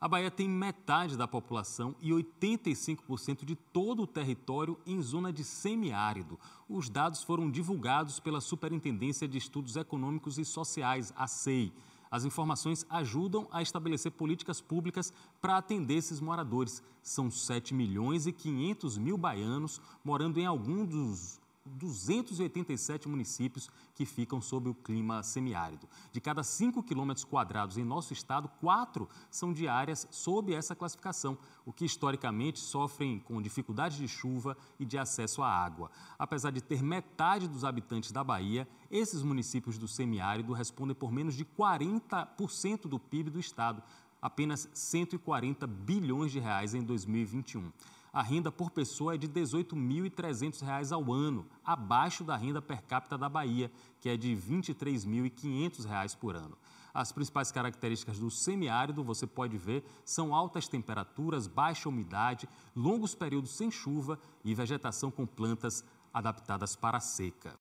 A Bahia tem metade da população e 85% de todo o território em zona de semiárido. Os dados foram divulgados pela Superintendência de Estudos Econômicos e Sociais, a SEI. As informações ajudam a estabelecer políticas públicas para atender esses moradores. São 7 milhões e 500 mil baianos morando em algum dos 287 municípios que ficam sob o clima semiárido. De cada 5 quilômetros quadrados em nosso estado, 4 são de áreas sob essa classificação, o que historicamente sofrem com dificuldades de chuva e de acesso à água. Apesar de ter metade dos habitantes da Bahia, esses municípios do semiárido respondem por menos de 40% do PIB do estado, apenas 140 bilhões de reais em 2021 a renda por pessoa é de R$ 18.300 ao ano, abaixo da renda per capita da Bahia, que é de R$ 23.500 por ano. As principais características do semiárido, você pode ver, são altas temperaturas, baixa umidade, longos períodos sem chuva e vegetação com plantas adaptadas para a seca.